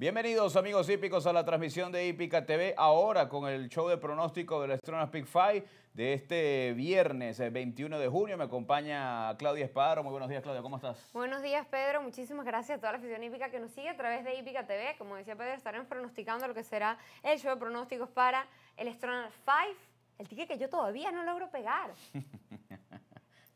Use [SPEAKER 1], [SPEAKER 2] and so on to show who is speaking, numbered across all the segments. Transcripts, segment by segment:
[SPEAKER 1] Bienvenidos amigos hípicos a la transmisión de Hípica TV, ahora con el show de pronóstico del Estrona Pick Five de este viernes el eh, 21 de junio. Me acompaña Claudia Esparo, Muy buenos días, Claudia, ¿cómo estás?
[SPEAKER 2] Buenos días, Pedro. Muchísimas gracias a toda la afición hípica que nos sigue a través de Hípica TV. Como decía Pedro, estaremos pronosticando lo que será el show de pronósticos para el Estrona 5, el ticket que yo todavía no logro pegar.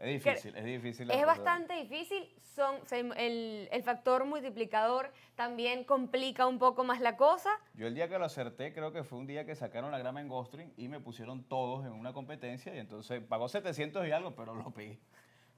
[SPEAKER 1] Es difícil, es difícil. Es bastante
[SPEAKER 2] difícil. Son, el, factor multiplicador también complica un poco más la cosa.
[SPEAKER 1] Yo el día que lo acerté, creo que fue un día que sacaron la grama en Gostring y me pusieron todos en una competencia y entonces pagó 700 y algo, pero lo pedí,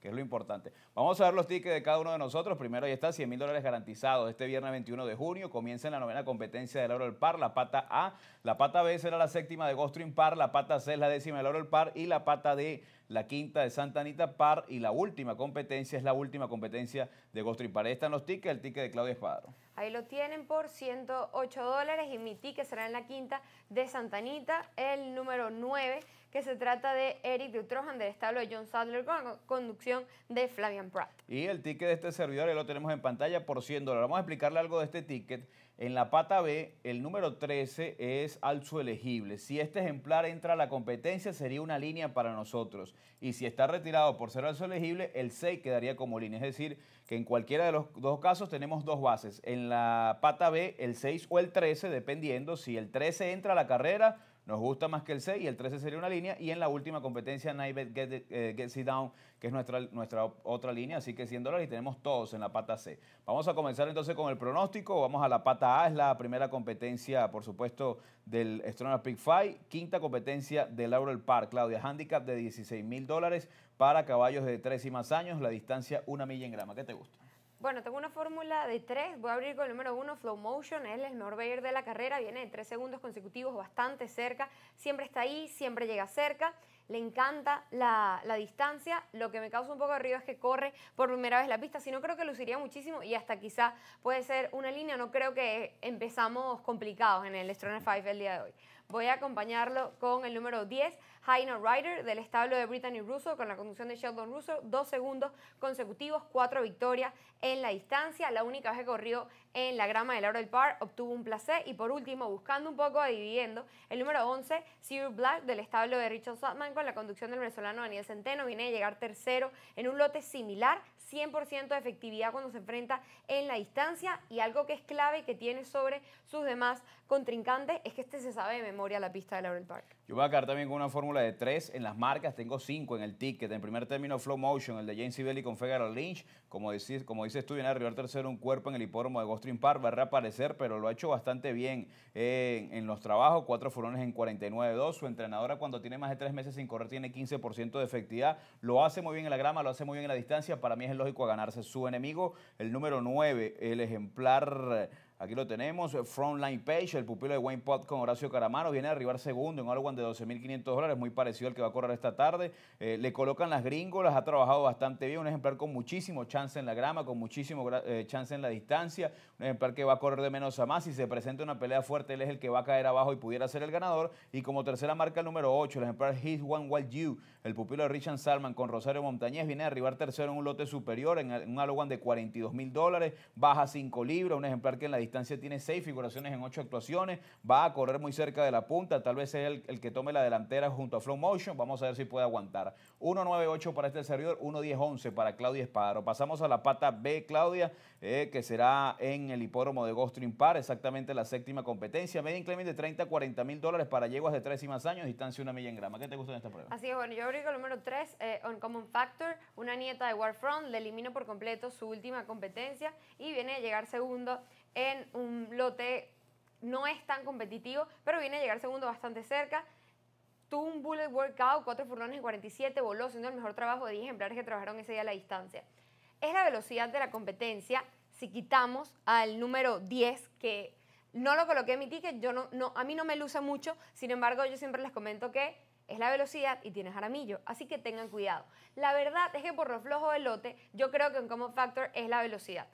[SPEAKER 1] que es lo importante. Vamos a ver los tickets de cada uno de nosotros. Primero, ahí está, 100 mil dólares garantizados. Este viernes 21 de junio comienza la novena competencia del oro del par, la pata A. La pata B será la séptima de Gostring par, la pata C es la décima del oro del par y la pata D la quinta de Santa Anita Par y la última competencia es la última competencia de Ghost para Ahí están los tickets, el ticket de Claudia Espadaro.
[SPEAKER 2] Ahí lo tienen por 108 dólares y mi ticket será en la quinta de Santa Anita, el número 9, que se trata de Eric Dutrojan del establo de John Sadler con conducción de Flavian Pratt.
[SPEAKER 1] Y el ticket de este servidor ahí lo tenemos en pantalla por 100 dólares. Vamos a explicarle algo de este ticket en la pata B, el número 13 es alzo elegible. Si este ejemplar entra a la competencia, sería una línea para nosotros. Y si está retirado por ser alzo elegible, el 6 quedaría como línea. Es decir, que en cualquiera de los dos casos tenemos dos bases. En la pata B, el 6 o el 13, dependiendo si el 13 entra a la carrera nos gusta más que el C y el 13 sería una línea. Y en la última competencia, Naibet Get, eh, Down, que es nuestra, nuestra otra línea, así que 100 dólares y tenemos todos en la pata C. Vamos a comenzar entonces con el pronóstico. Vamos a la pata A, es la primera competencia, por supuesto, del Stronger Pick Five. Quinta competencia de Laurel Park, Claudia. Handicap de 16 mil dólares para caballos de 3 y más años, la distancia una milla en grama. ¿Qué te gusta?
[SPEAKER 2] Bueno, tengo una fórmula de tres, Voy a abrir con el número uno, Flow Motion. Él es el mejor de la carrera. Viene de tres segundos consecutivos, bastante cerca. Siempre está ahí, siempre llega cerca. Le encanta la, la distancia. Lo que me causa un poco de ruido es que corre por primera vez la pista. Si no, creo que luciría muchísimo y hasta quizá puede ser una línea. No creo que empezamos complicados en el Stronger 5 el día de hoy. Voy a acompañarlo con el número 10, Haina Ryder, del establo de Brittany Russo, con la conducción de Sheldon Russo. Dos segundos consecutivos, cuatro victorias en la distancia. La única vez que corrió en la grama del Laurel Park obtuvo un placer. Y por último, buscando un poco dividiendo, el número 11, Sir Black, del establo de Richard Sutman, con la conducción del venezolano Daniel Centeno. Viene a llegar tercero en un lote similar, 100% de efectividad cuando se enfrenta en la distancia. Y algo que es clave y que tiene sobre sus demás contrincantes es que este se sabe de memoria la pista de Laurel Park.
[SPEAKER 1] Yo voy a quedar también con una fórmula de tres en las marcas. Tengo cinco en el ticket. En primer término, Flow Motion, el de James Belli con Federer Lynch. Como, dice como dices tú, viene tercero un cuerpo en el hipódromo de Ghost Park. Va a reaparecer, pero lo ha hecho bastante bien eh, en, los trabajos. Cuatro furones en 49-2. Su entrenadora, cuando tiene más de tres meses sin correr, tiene 15% de efectividad. Lo hace muy bien en la grama, lo hace muy bien en la distancia. Para mí es lógico ganarse su enemigo. El número 9, el ejemplar Aquí lo tenemos, eh, Frontline Page, el pupilo de Wayne Pot con Horacio Caramano, viene a arribar segundo en algo de 12.500 dólares, muy parecido al que va a correr esta tarde. Eh, le colocan las las ha trabajado bastante bien, un ejemplar con muchísimo chance en la grama, con muchísimo eh, chance en la distancia, un ejemplar que va a correr de menos a más. Si se presenta una pelea fuerte, él es el que va a caer abajo y pudiera ser el ganador. Y como tercera marca, el número 8, el ejemplar His One Wild You, el pupilo de Richard Salman con Rosario Montañez, viene a arribar tercero en un lote superior, en un algo de 42.000 dólares, baja 5 libras, un ejemplar que en la distancia tiene seis figuraciones en ocho actuaciones, va a correr muy cerca de la punta, tal vez es el, que tome la delantera junto a Flow Motion, vamos a ver si puede aguantar. 1.98 para este servidor, 1.10.11 para Claudia Esparo. Pasamos a la pata B, Claudia, eh, que será en el hipódromo de Ghost Park, exactamente la séptima competencia, Median inclement de 30 a 40 mil dólares para yeguas de tres y más años, distancia una milla en grama. ¿Qué te gusta de esta prueba?
[SPEAKER 2] Así es, bueno, yo abrigo el número tres, eh, Common Factor, una nieta de Warfront, le elimino por completo su última competencia y viene a llegar segundo en un lote no es tan competitivo, pero viene a llegar segundo bastante cerca. Tuvo un bullet workout, cuatro furlones en 47, voló siendo el mejor trabajo de 10 ejemplares que trabajaron ese día a la distancia. Es la velocidad de la competencia. Si quitamos al número 10, que no lo coloqué en mi ticket, yo no, no, a mí no me luce mucho, sin embargo yo siempre les comento que es la velocidad y tienes aramillo así que tengan cuidado. La verdad es que por lo flojo del lote, yo creo que en Common Factor es la velocidad.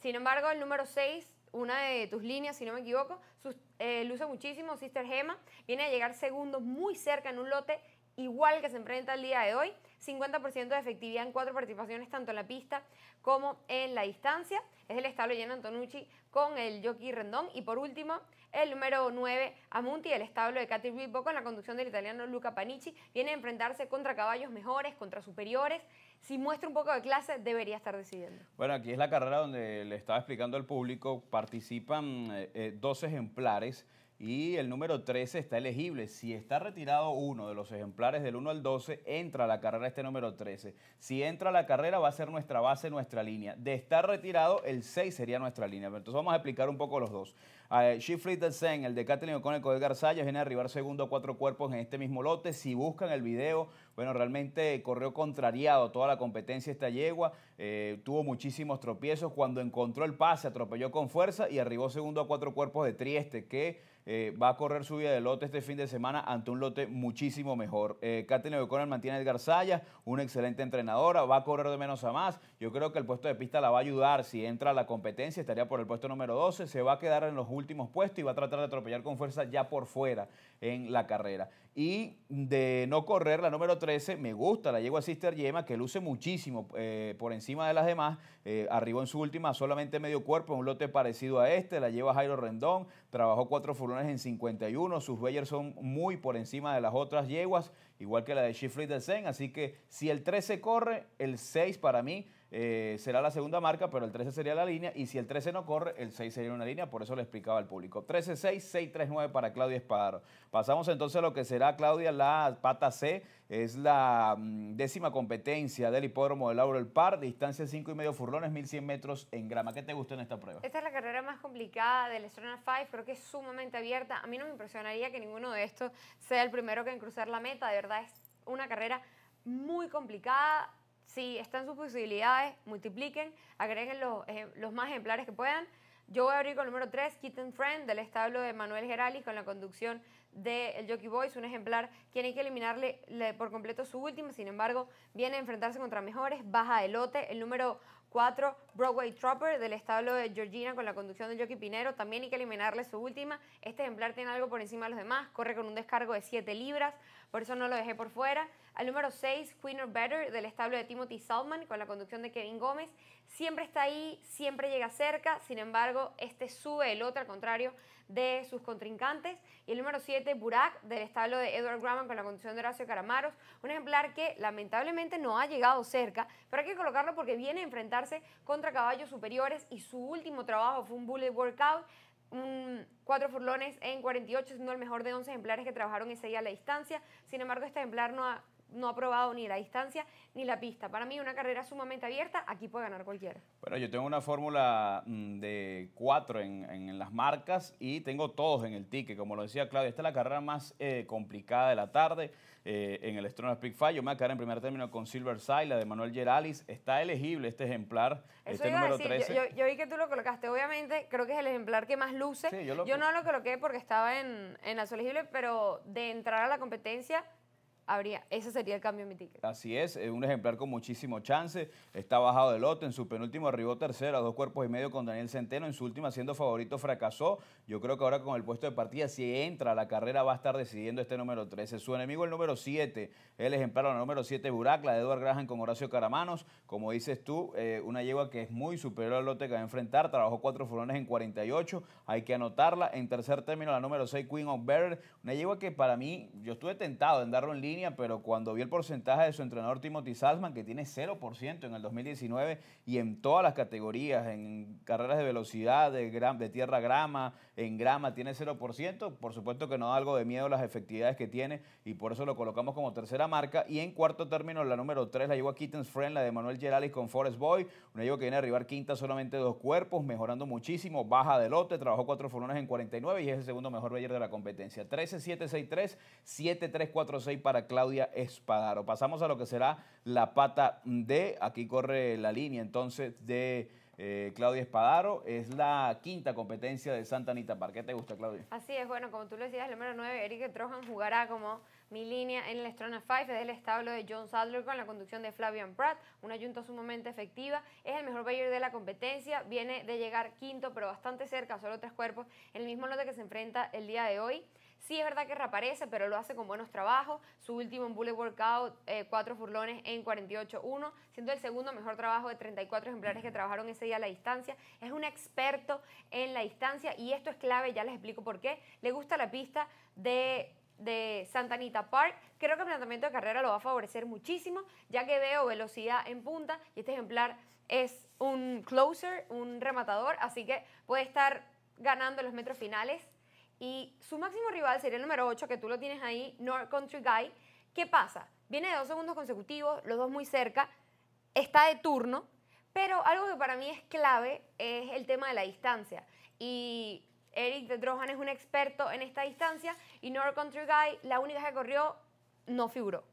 [SPEAKER 2] Sin embargo, el número 6 una de tus líneas, si no me equivoco, sus, eh, luce muchísimo, Sister Gema, viene a llegar segundo muy cerca en un lote igual que se enfrenta el día de hoy, 50% de efectividad en cuatro participaciones tanto en la pista como en la distancia, es el establo lleno Antonucci con el jockey Rendón y por último el número 9 Amunti, el establo de Katy poco con la conducción del italiano Luca Panici, viene a enfrentarse contra caballos mejores, contra superiores, si muestra un poco de clase, debería estar decidiendo.
[SPEAKER 1] Bueno, aquí es la carrera donde le estaba explicando al público, participan eh, eh, dos ejemplares y el número 13 está elegible. Si está retirado uno de los ejemplares del 1 al 12, entra a la carrera este número 13. Si entra a la carrera va a ser nuestra base, nuestra línea. De estar retirado, el 6 sería nuestra línea. Entonces vamos a explicar un poco los dos. She She Fleet el de Kathleen O'Connell con Edgar Sayas, viene a arribar segundo cuatro cuerpos en este mismo lote. Si buscan el video bueno, realmente corrió contrariado toda la competencia esta yegua, eh, tuvo muchísimos tropiezos, cuando encontró el pase atropelló con fuerza y arribó segundo a cuatro cuerpos de Trieste, que eh, va a correr su vida de lote este fin de semana ante un lote muchísimo mejor. Eh, O'Connor mantiene a Edgar un una excelente entrenadora, va a correr de menos a más. Yo creo que el puesto de pista la va a ayudar. Si entra a la competencia, estaría por el puesto número 12, se va a quedar en los últimos puestos y va a tratar de atropellar con fuerza ya por fuera en la carrera. Y de no correr, la número 13, me gusta la yegua Sister Yema, que luce muchísimo eh, por encima de las demás. Eh, arribó en su última solamente medio cuerpo, un lote parecido a este. La lleva Jairo Rendón, trabajó cuatro furones en 51. Sus Bellers son muy por encima de las otras yeguas, igual que la de Shifley de Zen. Así que si el 13 corre, el 6 para mí eh, será la segunda marca, pero el 13 sería la línea. Y si el 13 no corre, el 6 sería una línea. Por eso le explicaba al público. 13-6, 6-3-9 para Claudia Espadaro. Pasamos entonces a lo que será, Claudia, la pata C. Es la mm, décima competencia del hipódromo de Laurel Par, Distancia 5 y medio furlones, 1100 metros en grama. ¿Qué te gusta en esta prueba?
[SPEAKER 2] Esta es la carrera más complicada del Estrona 5. Creo que es sumamente abierta. A mí no me impresionaría que ninguno de estos sea el primero que en cruzar la meta. De verdad, es una carrera muy complicada si están sus posibilidades, multipliquen, agreguen los, los más ejemplares que puedan. Yo voy a abrir con el número 3, Kitten Friend, del establo de Manuel Geralis, con la conducción del el Jockey Boys, un ejemplar que hay que eliminarle por completo su último, sin embargo, viene a enfrentarse contra mejores, baja de lote. El número 4. Broadway Tropper del establo de Georgina con la conducción de Jockey Pinero. También hay que eliminarle su última. Este ejemplar tiene algo por encima de los demás. Corre con un descargo de 7 libras. Por eso no lo dejé por fuera. Al número 6, Queen or Better del establo de Timothy Salman con la conducción de Kevin Gómez siempre está ahí, siempre llega cerca, sin embargo, este sube el otro al contrario de sus contrincantes. Y el número 7, Burak, del establo de Edward Graham con la condición de Horacio Caramaros, un ejemplar que lamentablemente no ha llegado cerca, pero hay que colocarlo porque viene a enfrentarse contra caballos superiores y su último trabajo fue un bullet workout cuatro furlones en 48, siendo el mejor de 11 ejemplares que trabajaron ese día a la distancia. Sin embargo, este ejemplar no ha no ha probado ni la distancia ni la pista. Para mí una carrera sumamente abierta, aquí puede ganar cualquiera.
[SPEAKER 1] Bueno, yo tengo una fórmula mm, de cuatro en, las marcas y tengo todos en el ticket. Como lo decía Claudia, esta es la carrera más eh, complicada de la tarde eh, en el estreno de Five. Yo me voy a en primer término con Silver Side, la de Manuel Geralis. Está elegible este ejemplar, este número 13.
[SPEAKER 2] Yo, vi que tú lo colocaste, obviamente creo que es el ejemplar que más luce. yo, no lo coloqué porque estaba en, en la elegible, pero de entrar a la competencia habría, ese sería el cambio en mi ticket.
[SPEAKER 1] Así es, un ejemplar con muchísimo chance. Está bajado de lote, en su penúltimo arribó tercero a dos cuerpos y medio con Daniel Centeno. En su última, siendo favorito, fracasó. Yo creo que ahora con el puesto de partida, si entra a la carrera, va a estar decidiendo este número 13. Su enemigo, el número 7, el ejemplar, el número 7, Burak, la de Edward Graham con Horacio Caramanos. Como dices tú, eh, una yegua que es muy superior al lote que va a enfrentar. Trabajó cuatro furones en 48, hay que anotarla. En tercer término, la número 6, Queen of Bear. Una yegua que para mí, yo estuve tentado en darlo en línea pero cuando vi el porcentaje de su entrenador Timothy Salzman, que tiene 0% en el 2019 y en todas las categorías, en carreras de velocidad, de, de tierra grama, en grama, tiene 0%, por supuesto que no da algo de miedo las efectividades que tiene y por eso lo colocamos como tercera marca. Y en cuarto término, la número 3 la lleva a Kittens Friend, la de Manuel Geralis con Forest Boy, una llevo que viene a arribar quinta solamente dos cuerpos, mejorando muchísimo, baja de lote, trabajó cuatro furones en 49 y es el segundo mejor Bayer de la competencia. 13 7 7-3-4-6 para Claudia Espadaro. Pasamos a lo que será la pata D. Aquí corre la línea entonces de eh, Claudia Espadaro. Es la quinta competencia de Santa Anita Park. ¿Qué te gusta, Claudia?
[SPEAKER 2] Así es, bueno, como tú lo decías, el número 9, Eric Trojan, jugará como mi línea en el Estrona 5 es el establo de John Sadler con la conducción de Flavian Pratt, una junta sumamente efectiva, es el mejor player de la competencia, viene de llegar quinto pero bastante cerca, solo tres cuerpos, el mismo lote que se enfrenta el día de hoy. Sí es verdad que reaparece, pero lo hace con buenos trabajos. Su último en Bullet Workout, 4 eh, furlones en 48-1, siendo el segundo mejor trabajo de 34 ejemplares que trabajaron ese día a la distancia. Es un experto en la distancia y esto es clave, ya les explico por qué. Le gusta la pista de de Santa Anita Park. Creo que el planteamiento de carrera lo va a favorecer muchísimo, ya que veo velocidad en punta y este ejemplar es un closer, un rematador, así que puede estar ganando los metros finales y su máximo rival sería el número 8, que tú lo tienes ahí, North Country Guy. ¿Qué pasa? Viene de dos segundos consecutivos, los dos muy cerca, está de turno, pero algo que para mí es clave es el tema de la distancia. Y Eric de Trojan es un experto en esta distancia y North Country Guy, la única que corrió, no figuró.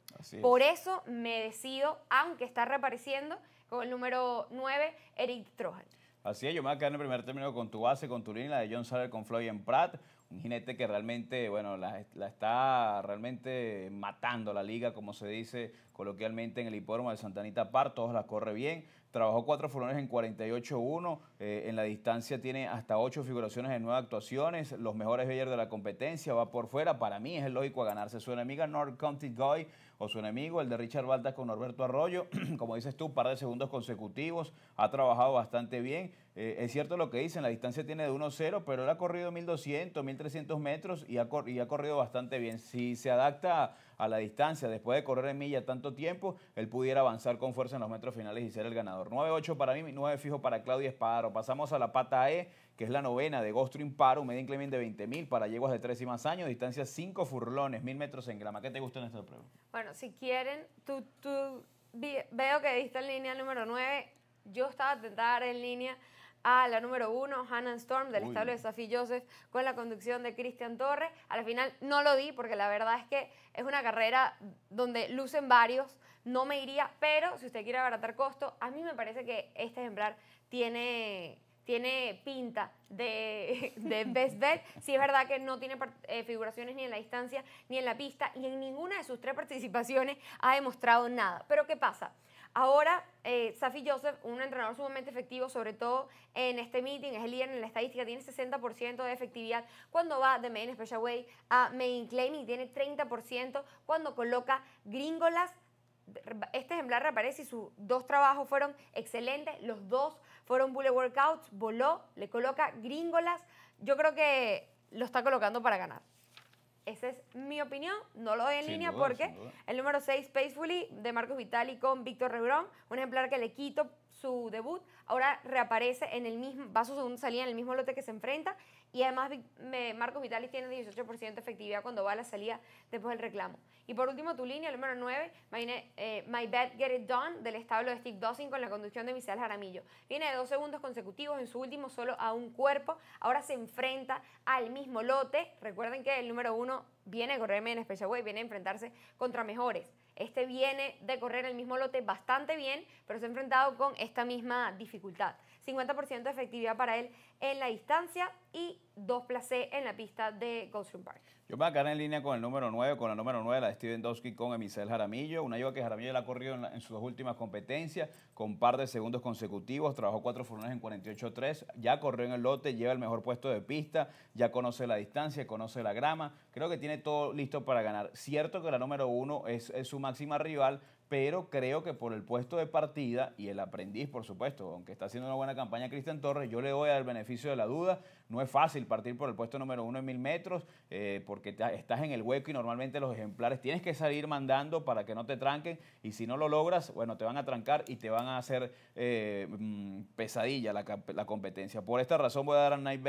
[SPEAKER 1] Por eso
[SPEAKER 2] me decido, aunque está reapareciendo, con el número 9, Eric de Trojan.
[SPEAKER 1] Así es, yo me voy en el primer término con tu base, con tu línea, la de John Saller con Floyd en Pratt, un jinete que realmente, bueno, la, está realmente matando la liga, como se dice coloquialmente en el hipódromo de Santanita Par, todos la corre bien, trabajó cuatro furones en 48-1, eh, en la distancia tiene hasta ocho figuraciones en nueve actuaciones, los mejores bellers de la competencia, va por fuera, para mí es lógico a ganarse su enemiga North County Guy, o su enemigo, el de Richard Baldas con Norberto Arroyo. Como dices tú, un par de segundos consecutivos, ha trabajado bastante bien. Eh, es cierto lo que dicen, la distancia tiene de 1-0, pero él ha corrido 1200, 1300 metros y ha, y ha corrido bastante bien. Si se adapta a la distancia, después de correr en milla tanto tiempo, él pudiera avanzar con fuerza en los metros finales y ser el ganador. 9-8 para mí, 9 fijo para Claudio Espadaro. Pasamos a la pata E que es la novena de Gostro Imparo, media incremento de 20.000 para yeguas de 3 y más años, distancia 5 furlones, 1.000 metros en grama. ¿Qué te gusta en este prueba?
[SPEAKER 2] Bueno, si quieren, tú, tú veo que diste en línea número 9, yo estaba tentada a dar en línea a la número 1, Hannah Storm, del Uy. establo de Safi Joseph, con la conducción de Cristian Torres. Al final no lo di porque la verdad es que es una carrera donde lucen varios, no me iría, pero si usted quiere abaratar costo, a mí me parece que este ejemplar tiene tiene pinta de, de best bet. Sí es verdad que no tiene eh, figuraciones ni en la distancia ni en la pista y en ninguna de sus tres participaciones ha demostrado nada. Pero ¿qué pasa? Ahora, eh, Safi Joseph, un entrenador sumamente efectivo, sobre todo en este meeting, es el líder en la estadística, tiene 60% de efectividad cuando va de Main Way a Main Claim y tiene 30% cuando coloca gringolas. Este ejemplar reaparece y sus dos trabajos fueron excelentes, los dos fueron bullet workouts, voló, le coloca gringolas. Yo creo que lo está colocando para ganar. Esa es mi opinión, no lo doy en línea porque el número 6, Pacefully, de Marcos Vitali con Víctor Rebrón, un ejemplar que le quito su debut, ahora reaparece en el mismo, va a su segunda salida en el mismo lote que se enfrenta y además Marcos Vitalis tiene 18% de efectividad cuando va a la salida después del reclamo. Y por último, tu línea, el número 9, eh, My, Bad My Get It Done, del establo de Steve Dawson con la conducción de Misael Jaramillo. Viene de dos segundos consecutivos en su último solo a un cuerpo. Ahora se enfrenta al mismo lote. Recuerden que el número 1 viene a correr en Special Way, viene a enfrentarse contra mejores. Este viene de correr el mismo lote bastante bien, pero se ha enfrentado con esta misma dificultad. 50% de efectividad para él en la distancia y dos placé en la pista de Goldstream Park.
[SPEAKER 1] Yo me voy a quedar en línea con el número 9, con la número 9, la de Steven Dowski con Emicel Jaramillo. Una ayuda que Jaramillo la ha corrido en, sus dos últimas competencias con par de segundos consecutivos. Trabajó cuatro furones en 48-3. Ya corrió en el lote, lleva el mejor puesto de pista, ya conoce la distancia, conoce la grama. Creo que tiene todo listo para ganar. Cierto que la número 1 es su máxima rival, pero creo que por el puesto de partida y el aprendiz, por supuesto, aunque está haciendo una buena campaña Cristian Torres, yo le doy al beneficio de la duda. No es fácil partir por el puesto número uno en mil metros eh, porque estás en el hueco y normalmente los ejemplares tienes que salir mandando para que no te tranquen y si no lo logras, bueno, te van a trancar y te van a hacer eh, mm, pesadilla la, competencia. Por esta razón voy a dar a Night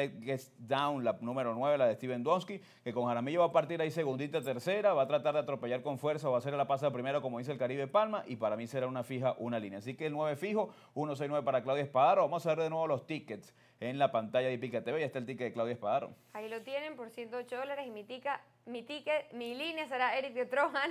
[SPEAKER 1] Down, la número nueve, la de Steven Donsky, que con Jaramillo va a partir ahí segundita, tercera, va a tratar de atropellar con fuerza, va a hacer la pasa primero como dice el Caribe Palma y para mí será una fija, una línea. Así que el nueve fijo, 169 para Claudia Espadaro. Vamos a ver de nuevo los tickets en la pantalla de Ipica TV. Ya está el ticket de Claudia Espadaro.
[SPEAKER 2] Ahí lo tienen por 108 dólares y mi tica, Mi ticket, mi línea será Eric de Trojan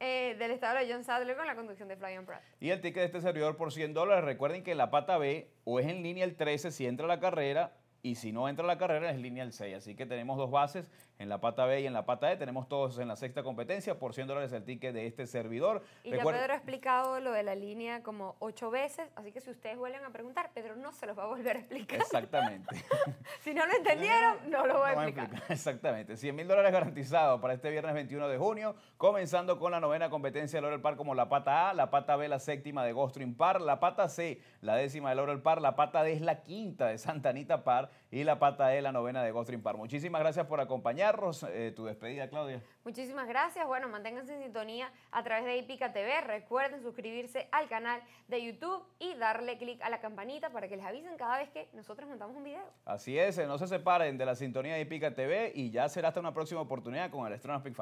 [SPEAKER 2] eh, del estado de John Sadler con la conducción de on Pratt.
[SPEAKER 1] Y el ticket de este servidor por 100 dólares. Recuerden que la pata B o es en línea el 13 si entra la carrera y si no entra la carrera es línea el 6. Así que tenemos dos bases en la pata B y en la pata E. Tenemos todos en la sexta competencia por 100 dólares el ticket de este servidor. Y ya Pedro ha
[SPEAKER 2] explicado lo de la línea como ocho veces, así que si ustedes vuelven a preguntar, Pedro no se los va a volver a explicar.
[SPEAKER 1] Exactamente.
[SPEAKER 2] si no lo entendieron, no lo voy a, explicar.
[SPEAKER 1] Exactamente. 100 mil dólares garantizados para este viernes 21 de junio, comenzando con la novena competencia de Laurel Par como la pata A, la pata B la séptima de Gostro Impar, la pata C la décima de Laurel Par, la pata D es la quinta de Santanita Anita Par y la pata de la novena de Gotrim Par. Muchísimas gracias por acompañarnos. Eh, tu despedida, Claudia.
[SPEAKER 2] Muchísimas gracias. Bueno, manténganse en sintonía a través de Ipica TV. Recuerden suscribirse al canal de YouTube y darle clic a la campanita para que les avisen cada vez que nosotros montamos un video.
[SPEAKER 1] Así es, eh, no se separen de la sintonía de Ipica TV y ya será hasta una próxima oportunidad con el Estreno Pick